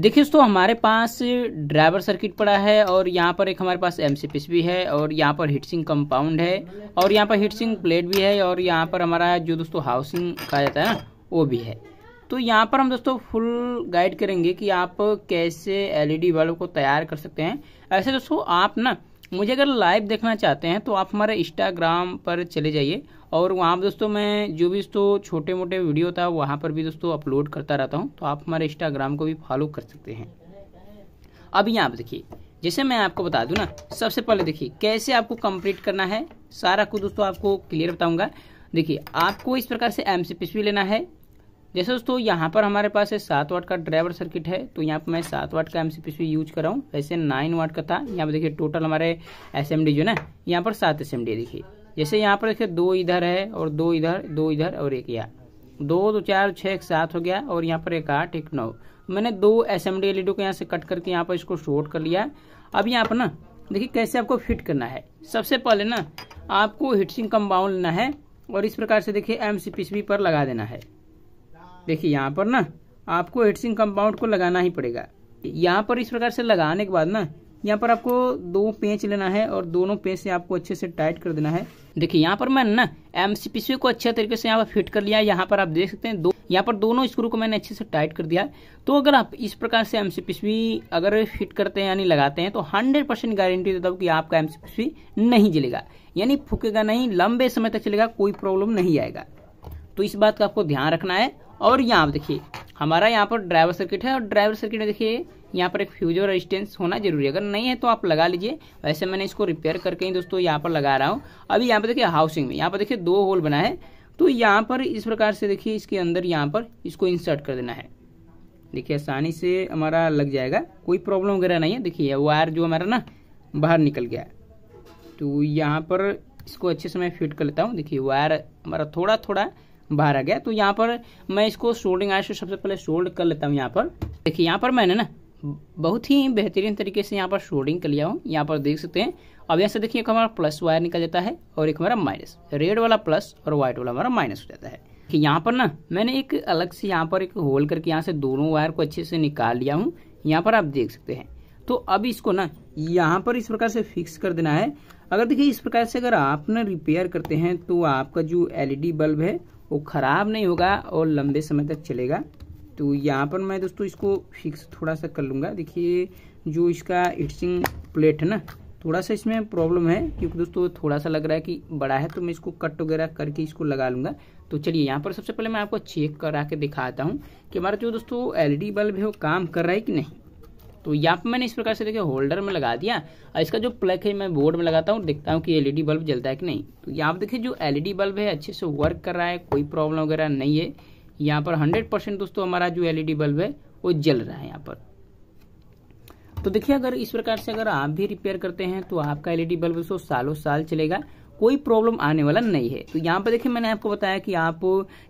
देखिए दोस्तों हमारे पास ड्राइवर सर्किट पड़ा है और यहाँ पर एक हमारे पास एम भी है और यहाँ पर हीटसिंग कंपाउंड है और यहाँ पर हीटसिंग प्लेट भी है और यहाँ पर हमारा जो दोस्तों हाउसिंग कहा जाता है ना वो भी है तो यहाँ पर हम दोस्तों फुल गाइड करेंगे कि आप कैसे एलईडी बल्ब e को तैयार कर सकते हैं ऐसे दोस्तों आप ना मुझे अगर लाइव देखना चाहते हैं तो आप हमारे इंस्टाग्राम पर चले जाइए और वहाँ पर दोस्तों मैं जो भी दोस्तों छोटे मोटे वीडियो था वहाँ पर भी दोस्तों अपलोड करता रहता हूँ तो आप हमारे इंस्टाग्राम को भी फॉलो कर सकते हैं अब यहाँ आप देखिए जैसे मैं आपको बता दूँ ना सबसे पहले देखिए कैसे आपको कंप्लीट करना है सारा कुछ दोस्तों आपको क्लियर बताऊँगा देखिए आपको इस प्रकार से एम सी लेना है जैसे दोस्तों यहाँ पर हमारे पास है सात वाट का ड्राइवर सर्किट है तो यहाँ पर मैं सात वाट का एमसीपीसी यूज कर रहा हूँ वैसे नाइन वाट का था यहाँ पर देखिए टोटल हमारे एसएमडी जो ना यहाँ पर सात एसएमडी देखिए जैसे यहाँ पर देखिए दो इधर है और दो इधर दो इधर और एक यहाँ दो दो चार छः एक सात हो गया और यहाँ पर एक आठ एक नौ मैंने दो एस एम डी को यहाँ से कट करके यहाँ पर इसको शॉर्ट कर लिया अब यहाँ पर ना देखिए कैसे आपको फिट करना है सबसे पहले ना आपको हिटसिंग कंपाउंड लेना है और इस प्रकार से देखिए एम सी पी पर लगा देना है देखिए यहाँ पर ना आपको हेडसिंग कंपाउंड को लगाना ही पड़ेगा यहाँ पर इस प्रकार से लगाने के बाद ना यहाँ पर आपको दो पेंच लेना है और दोनों पेंच से आपको अच्छे से टाइट कर देना है देखिए यहाँ पर मैंने ना एम को अच्छे तरीके से यहाँ पर फिट कर लिया यहाँ पर आप देख सकते हैं दो यहाँ पर दोनों स्क्रू को मैंने अच्छे से टाइट कर दिया तो अगर आप इस प्रकार से एम अगर फिट करते हैं यानी लगाते हैं तो हंड्रेड परसेंट गारंटी देता हूँ कि आपका एम नहीं जलेगा यानी फूकेगा नहीं लंबे समय तक चलेगा कोई प्रॉब्लम नहीं आएगा तो इस बात का आपको ध्यान रखना है और यहाँ पर देखिए हमारा यहाँ पर ड्राइवर सर्किट है और ड्राइवर सर्किट में देखिए यहाँ पर एक फ्यूजर रेजिस्टेंस होना जरूरी है अगर नहीं है तो आप लगा लीजिए वैसे मैंने इसको रिपेयर करके ही दोस्तों यहाँ पर लगा रहा हूँ अभी यहाँ पर देखिए हाउसिंग में यहाँ पर देखिए दो होल बना है तो यहाँ पर इस प्रकार से देखिए इसके अंदर यहाँ पर इसको इंसर्ट कर देना है देखिए आसानी से हमारा लग जाएगा कोई प्रॉब्लम वगैरह नहीं है देखिए वायर जो हमारा ना बाहर निकल गया है तो यहाँ पर इसको अच्छे से मैं फिट कर लेता हूँ देखिए वायर हमारा थोड़ा थोड़ा बाहर आ गया तो यहाँ पर मैं इसको सोल्डिंग आइस से सबसे पहले सोल्ड कर लेता हूँ यहाँ पर देखिए यहाँ पर मैंने ना बहुत ही बेहतरीन तरीके से यहाँ पर सोल्डिंग कर लिया हूँ यहाँ पर देख सकते हैं अब यहाँ से देखिए एक हमारा प्लस वायर निकल जाता है और एक हमारा माइनस रेड वाला प्लस और व्हाइट वाला हमारा माइनस हो जाता है कि यहाँ पर ना मैंने एक अलग से यहाँ पर एक होल करके यहाँ से दोनों वायर को अच्छे से निकाल लिया हूँ यहाँ पर आप देख सकते हैं तो अब इसको ना यहाँ पर इस प्रकार से फिक्स कर देना है अगर देखिए इस प्रकार से अगर आप ना रिपेयर करते हैं तो आपका जो एलईडी बल्ब है वो ख़राब नहीं होगा और लंबे समय तक चलेगा तो यहाँ पर मैं दोस्तों इसको फिक्स थोड़ा सा कर लूँगा देखिए जो इसका इटसिंग प्लेट है ना थोड़ा सा इसमें प्रॉब्लम है क्योंकि दोस्तों थोड़ा सा लग रहा है कि बड़ा है तो मैं इसको कट वगैरह करके इसको लगा लूँगा तो चलिए यहाँ पर सबसे पहले मैं आपको चेक करा के दिखाता हूँ कि हमारा जो दोस्तों एल बल्ब है वो काम कर रहा है कि नहीं तो यहाँ पे मैंने इस प्रकार से देखिए होल्डर में लगा दिया और इसका जो प्लग है मैं बोर्ड में लगाता हूँ देखता हूँ कि एलईडी बल्ब जलता है कि नहीं तो यहाँ पर देखिए जो एलईडी बल्ब है अच्छे से वर्क कर रहा है कोई प्रॉब्लम वगैरह नहीं है यहाँ पर हंड्रेड परसेंट दोस्तों हमारा जो एलईडी बल्ब है वो जल रहा है यहाँ पर तो देखिए अगर इस प्रकार से अगर आप भी रिपेयर करते हैं तो आपका एलईडी बल्ब दोस्तों सालों साल चलेगा कोई प्रॉब्लम आने वाला नहीं है तो यहाँ पर देखिए मैंने आपको बताया कि आप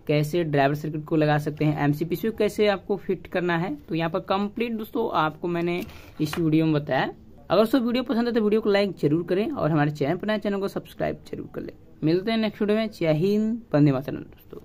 कैसे ड्राइवर सर्किट को लगा सकते हैं एमसीपीसी कैसे आपको फिट करना है तो यहाँ पर कंप्लीट दोस्तों आपको मैंने इस वीडियो में बताया अगर दोस्तों वीडियो पसंद है तो वीडियो को लाइक जरूर करें और हमारे चैनल पर नए चैनल को सब्सक्राइब जरूर कर लें मिलते हैं नेक्स्ट वीडियो में जय हिंद वंदे मातरम दोस्तों